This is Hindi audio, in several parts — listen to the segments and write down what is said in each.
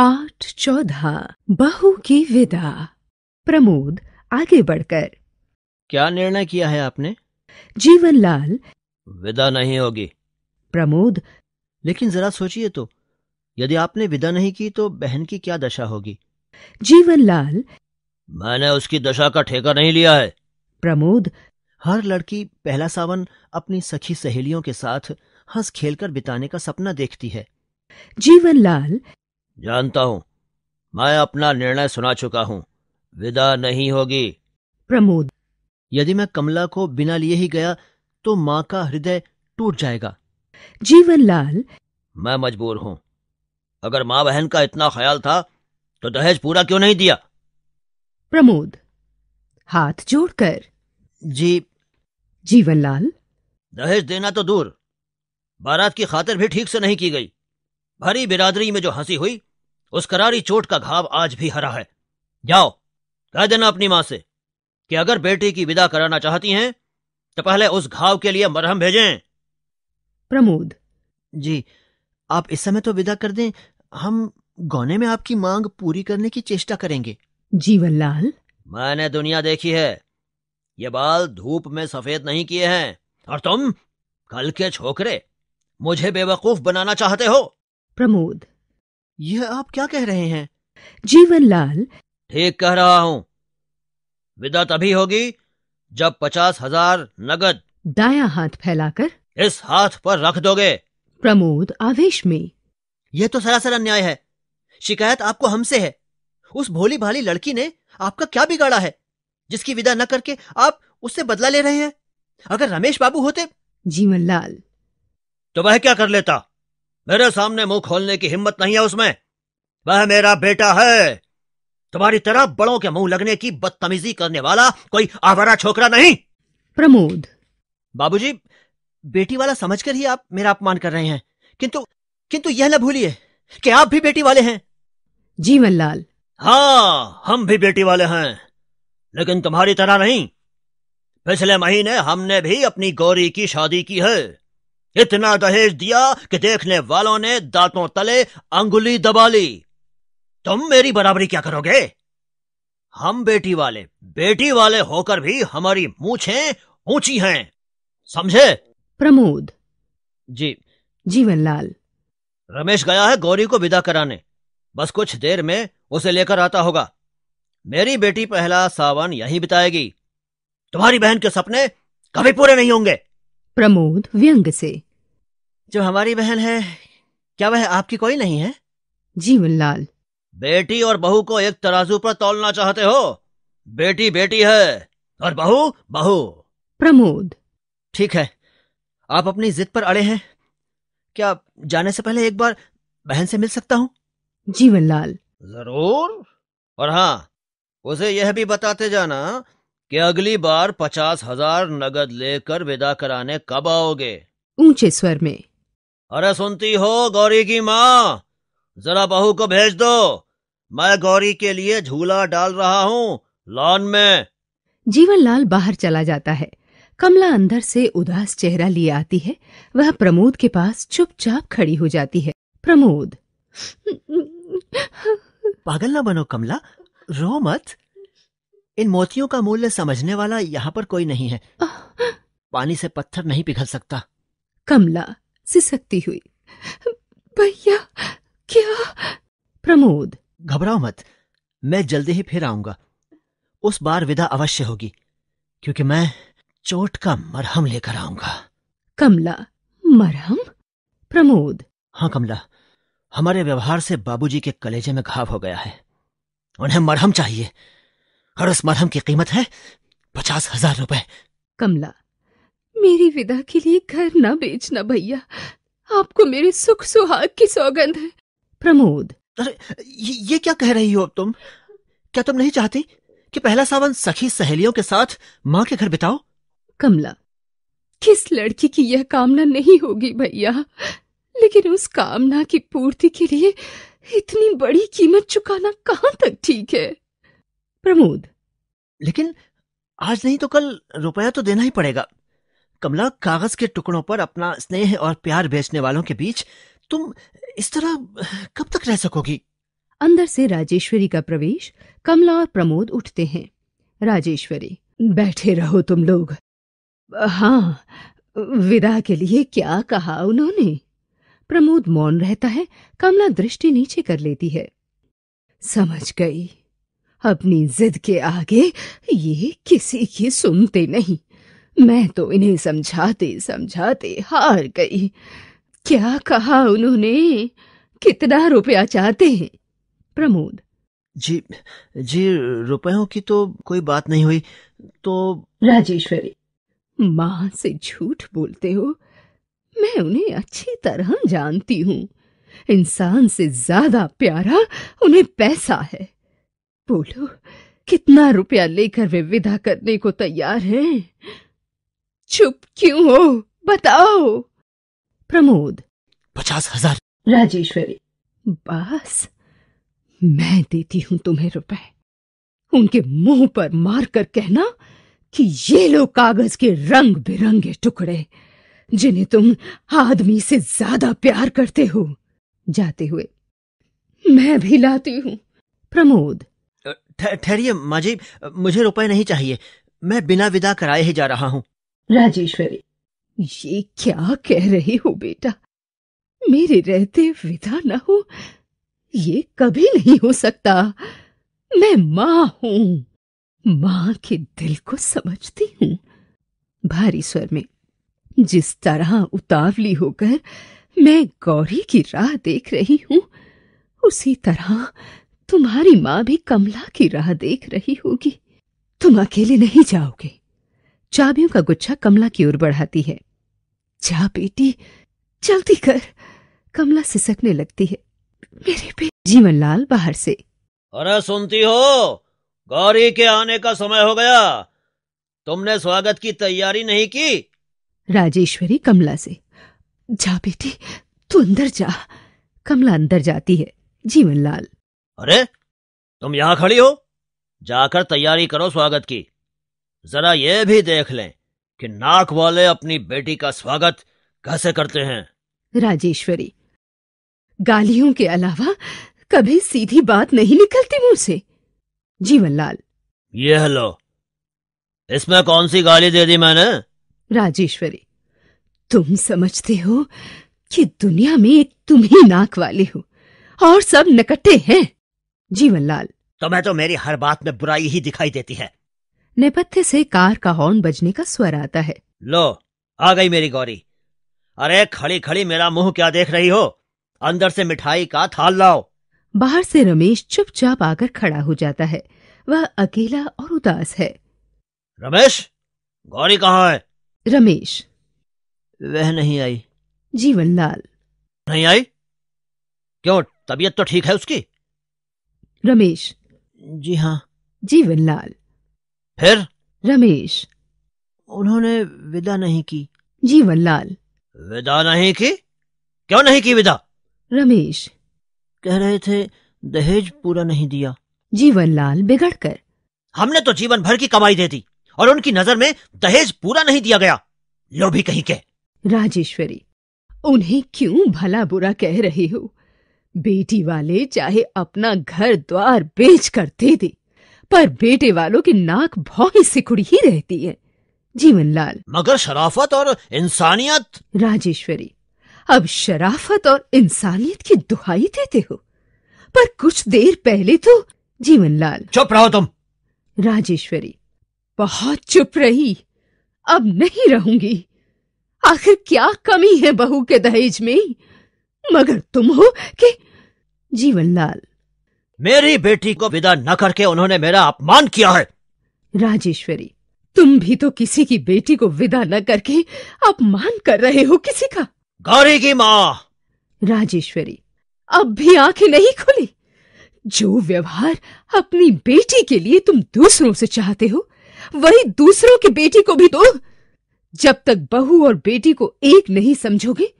पाठ चौदह बहू की विदा प्रमोद आगे बढ़कर क्या निर्णय किया है आपने जीवन लाल विदा नहीं होगी प्रमोद लेकिन जरा सोचिए तो यदि आपने विदा नहीं की तो बहन की क्या दशा होगी जीवन लाल मैंने उसकी दशा का ठेका नहीं लिया है प्रमोद हर लड़की पहला सावन अपनी सखी सहेलियों के साथ हंस खेलकर बिताने का सपना देखती है जीवन लाल जानता हूँ मैं अपना निर्णय सुना चुका हूँ विदा नहीं होगी प्रमोद यदि मैं कमला को बिना लिए ही गया तो माँ का हृदय टूट जाएगा जीवन लाल मैं मजबूर हूँ अगर माँ बहन का इतना ख्याल था तो दहेज पूरा क्यों नहीं दिया प्रमोद हाथ जोड़कर जी जीवन लाल दहेज देना तो दूर बारात की खातिर भी ठीक से नहीं की गई भरी बिरादरी में जो हंसी हुई उस करारी चोट का घाव आज भी हरा है जाओ कह देना अपनी मां से कि अगर बेटी की विदा कराना चाहती हैं तो पहले उस घाव के लिए मरहम भेजें प्रमोद जी आप इस समय तो विदा कर दें हम गौने में आपकी मांग पूरी करने की चेष्टा करेंगे जीवनलाल मैंने दुनिया देखी है ये बाल धूप में सफेद नहीं किए हैं और तुम कल के छोकरे मुझे बेवकूफ बनाना चाहते हो प्रमोद यह आप क्या कह रहे हैं जीवन लाल ठीक कह रहा हूँ विदा तभी होगी जब पचास हजार नगद दाया हाथ फैलाकर इस हाथ पर रख दोगे प्रमोद आवेश में यह तो सरासर अन्याय है शिकायत आपको हमसे है उस भोली भाली लड़की ने आपका क्या बिगाड़ा है जिसकी विदा न करके आप उससे बदला ले रहे हैं अगर रमेश बाबू होते जीवन लाल तो वह क्या कर लेता मेरे सामने मुंह खोलने की हिम्मत नहीं है उसमें वह मेरा बेटा है तुम्हारी तरह बड़ों के मुंह लगने की बदतमीजी करने वाला कोई आवारा छोकरा नहीं प्रमोद बाबूजी बेटी वाला समझकर ही आप मेरा अपमान कर रहे हैं किंतु किंतु यह न भूलिए कि आप भी बेटी वाले हैं जीवन लाल हाँ हम भी बेटी वाले हैं लेकिन तुम्हारी तरह नहीं पिछले महीने हमने भी अपनी गौरी की शादी की है इतना दहेज दिया कि देखने वालों ने दांतों तले अंगुली दबा ली तुम मेरी बराबरी क्या करोगे हम बेटी वाले बेटी वाले होकर भी हमारी मूछे ऊंची हैं समझे प्रमोद जी जीवन लाल रमेश गया है गौरी को विदा कराने बस कुछ देर में उसे लेकर आता होगा मेरी बेटी पहला सावन यहीं बिताएगी तुम्हारी बहन के सपने कभी पूरे नहीं होंगे प्रमोद व्यंग से जो हमारी बहन है क्या वह आपकी कोई नहीं है जीवनलाल बेटी और बहू को एक तराजू पर तोलना चाहते हो बेटी बेटी है और बहू बहू प्रमोद ठीक है आप अपनी जिद पर अड़े हैं क्या जाने से पहले एक बार बहन से मिल सकता हूँ जीवनलाल जरूर और हाँ उसे यह भी बताते जाना कि अगली बार पचास हजार नगद लेकर विदा कराने कब आओगे ऊंचे स्वर में अरे सुनती हो गौरी की माँ जरा बहू को भेज दो मैं गौरी के लिए झूला डाल रहा हूँ लॉन में जीवन लाल बाहर चला जाता है कमला अंदर से उदास चेहरा लिए आती है वह प्रमोद के पास चुपचाप खड़ी हो जाती है प्रमोद पागल ना बनो कमला रो मत इन मोतियों का मूल्य समझने वाला यहाँ पर कोई नहीं है पानी से पत्थर नहीं पिघल सकता कमला सिसकती हुई भैया क्या प्रमोद घबराओ मत मैं जल्दी ही फिर आऊंगा उस बार विदा अवश्य होगी क्योंकि मैं चोट का मरहम लेकर आऊंगा कमला मरहम प्रमोद हाँ कमला हमारे व्यवहार से बाबूजी के कलेजे में घाव हो गया है उन्हें मरहम चाहिए और उस मरहम की कीमत है पचास हजार रुपए कमला मेरी विदा के लिए घर ना बेचना भैया आपको मेरे सुख सुहाग की सौगंध है प्रमोद अरे ये, ये क्या कह रही हो तुम क्या तुम नहीं चाहती कि पहला सावन सखी सहेलियों के साथ माँ के घर बिताओ कमला किस लड़की की यह कामना नहीं होगी भैया लेकिन उस कामना की पूर्ति के लिए इतनी बड़ी कीमत चुकाना कहाँ तक ठीक है प्रमोद लेकिन आज नहीं तो कल रुपया तो देना ही पड़ेगा कमला कागज के टुकड़ों पर अपना स्नेह और प्यार बेचने वालों के बीच तुम इस तरह कब तक रह सकोगी अंदर से राजेश्वरी का प्रवेश कमला और प्रमोद उठते हैं राजेश्वरी बैठे रहो तुम लोग हाँ विदा के लिए क्या कहा उन्होंने प्रमोद मौन रहता है कमला दृष्टि नीचे कर लेती है समझ गई अपनी जिद के आगे ये किसी की सुनते नहीं मैं तो इन्हें समझाते समझाते हार गई क्या कहा उन्होंने कितना रुपया चाहते हैं प्रमोद जी जी रुपयों की तो कोई बात नहीं हुई तो राजेश्वरी माँ से झूठ बोलते हो मैं उन्हें अच्छी तरह जानती हूँ इंसान से ज्यादा प्यारा उन्हें पैसा है बोलो कितना रुपया लेकर वे विदा करने को तैयार हैं? चुप क्यों हो बताओ प्रमोद पचास हजार राजेश्वरी बस मैं देती हूं तुम्हें रुपए उनके मुंह पर मार कर कहना कि ये लो कागज के रंग बिरंगे टुकड़े जिन्हें तुम आदमी से ज्यादा प्यार करते हो जाते हुए मैं भी लाती हूं प्रमोद ठहरिए माँ जी मुझे रुपए नहीं चाहिए मैं बिना विदा कराए ही जा रहा हूँ राजेश्वरी ये क्या कह रही हो बेटा मेरे रहते विदा न हो ये कभी नहीं हो सकता मैं माँ हूँ माँ के दिल को समझती हूँ भारी स्वर में जिस तरह उतावली होकर मैं गौरी की राह देख रही हूँ उसी तरह तुम्हारी माँ भी कमला की राह देख रही होगी तुम अकेले नहीं जाओगे चाबियों का गुच्छा कमला की ओर बढ़ाती है जा बेटी जल्दी कर कमला सिसकने लगती है मेरे पे लाल बाहर से अरे सुनती हो गौरी के आने का समय हो गया तुमने स्वागत की तैयारी नहीं की राजेश्वरी कमला से जा बेटी तू अंदर जा कमला अंदर जाती है जीवन लाल अरे तुम यहां खड़ी हो जाकर तैयारी करो स्वागत की जरा ये भी देख लें कि नाक वाले अपनी बेटी का स्वागत कैसे करते हैं राजेश्वरी गालियों के अलावा कभी सीधी बात नहीं निकलती मुंह से जीवनलाल ये हेलो इसमें कौन सी गाली दे दी मैंने राजेश्वरी तुम समझते हो कि दुनिया में एक तुम ही नाक वाले हो और सब नकट्टे हैं लाल तुम्हें तो मेरी हर बात में बुराई ही दिखाई देती है नेपथ्य से कार का हॉर्न बजने का स्वर आता है लो आ गई मेरी गौरी अरे खड़ी खड़ी मेरा मुंह क्या देख रही हो अंदर से मिठाई का थाल लाओ बाहर से रमेश चुपचाप आकर खड़ा हो जाता है वह अकेला और उदास है रमेश गौरी कहाँ है रमेश वह नहीं आई जीवन लाल नहीं आई क्यों तबीयत तो ठीक है उसकी रमेश जी हाँ लाल फिर रमेश उन्होंने विदा नहीं की लाल विदा नहीं की क्यों नहीं की विदा रमेश कह रहे थे दहेज पूरा नहीं दिया लाल बिगड़ कर हमने तो जीवन भर की कमाई दे दी और उनकी नजर में दहेज पूरा नहीं दिया गया लो भी कहीं के राजेश्वरी उन्हें क्यों भला बुरा कह रही हो बेटी वाले चाहे अपना घर द्वार बेच कर दे दे पर बेटे वालों की नाक भौही सिकुड़ी ही रहती है जीवनलाल मगर शराफत और इंसानियत राजेश्वरी अब शराफत और इंसानियत की दुहाई देते हो पर कुछ देर पहले तो जीवनलाल चुप रहो तुम राजेश्वरी बहुत चुप रही अब नहीं रहूंगी आखिर क्या कमी है बहू के दहेज में मगर तुम हो कि जीवनलाल मेरी बेटी को विदा न करके उन्होंने मेरा अपमान किया है राजेश्वरी तुम भी तो किसी की बेटी को विदा न करके अपमान कर रहे हो किसी का गौरी की माँ राजेश्वरी अब भी आंखें नहीं खुली जो व्यवहार अपनी बेटी के लिए तुम दूसरों से चाहते हो वही दूसरों की बेटी को भी दो तो जब तक बहू और बेटी को एक नहीं समझोगे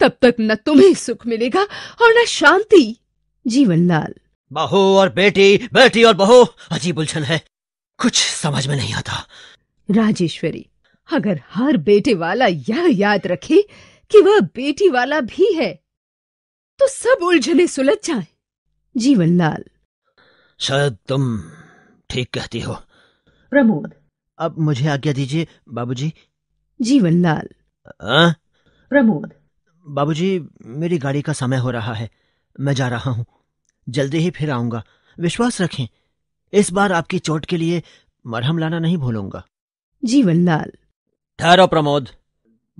तब तक न तुम्हें सुख मिलेगा और न शांति जीवनलाल बहू और बेटी बेटी और बहू अजीब उलझन है कुछ समझ में नहीं आता राजेश्वरी अगर हर बेटे वाला यह याद रखे कि वह बेटी वाला भी है तो सब उलझने सुलझ जाए जीवनलाल शायद तुम ठीक कहती हो प्रमोद अब मुझे आज्ञा दीजिए बाबूजी जीवनलाल हाँ? प्रमोद बाबूजी मेरी गाड़ी का समय हो रहा है मैं जा रहा हूं जल्दी ही फिर आऊंगा विश्वास रखें इस बार आपकी चोट के लिए मरहम लाना नहीं भूलूंगा जी लाल ठहरो प्रमोद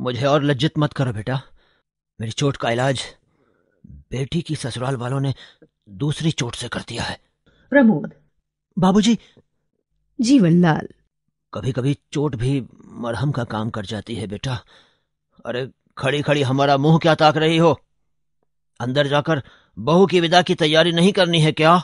मुझे और लज्जित मत करो बेटा मेरी चोट का इलाज बेटी की ससुराल वालों ने दूसरी चोट से कर दिया है प्रमोद बाबूजी जी लाल कभी कभी चोट भी मरहम का काम कर जाती है बेटा अरे खड़ी खड़ी हमारा मुंह क्या ताक रही हो अंदर जाकर बहू की विदा की तैयारी नहीं करनी है क्या